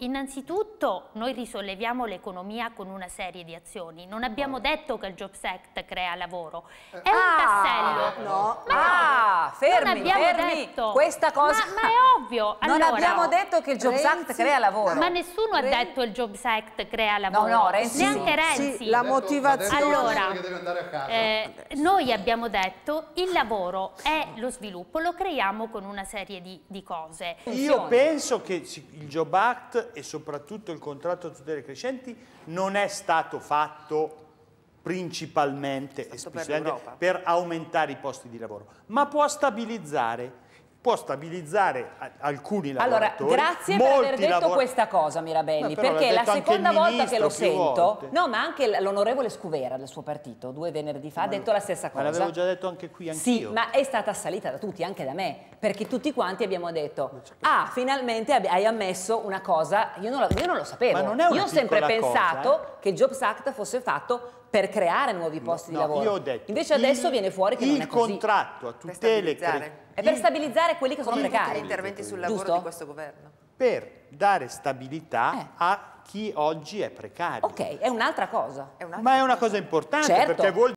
Innanzitutto noi risolleviamo l'economia con una serie di azioni. Non abbiamo detto che il Jobs Act crea lavoro. È eh, ah, un tassello. No. Ma ah, qua, fermi, fermi. Detto. Questa cosa... Ma, ma è ovvio. Allora, non abbiamo detto che il Jobs Renzi, Act crea lavoro. Ma nessuno Renzi. ha detto il Jobs Act crea lavoro. No, no, Renzi Neanche sì. Renzi. Sì, la motivazione... Allora, eh, noi abbiamo detto il lavoro è lo sviluppo, lo creiamo con una serie di, di cose. Io penso che il Jobs Act e soprattutto il contratto a tutele crescenti non è stato fatto principalmente per, per aumentare i posti di lavoro, ma può stabilizzare può stabilizzare alcuni lavoratori. Allora, grazie per aver detto lavora... questa cosa, Mirabelli, perché la seconda volta che lo sento, volte. no, ma anche l'onorevole Scuvera del suo partito, due venerdì fa, ma ha detto la stessa cosa. Ma l'avevo già detto anche qui, anche Sì, ma è stata assalita da tutti, anche da me, perché tutti quanti abbiamo detto, ah, finalmente hai ammesso una cosa, io non, lo, io non lo sapevo. Non io ho sempre cosa, pensato eh? che il Jobs Act fosse fatto per creare nuovi posti no, di lavoro. io ho detto, Invece adesso il, viene fuori che il non è così. Il contratto a tutele... Per è per stabilizzare quelli che sono precari. Gli interventi sul lavoro Giusto? di questo governo. Per dare stabilità eh. a chi oggi è precario. Ok, è un'altra cosa. È un Ma è una cosa importante certo. perché vuol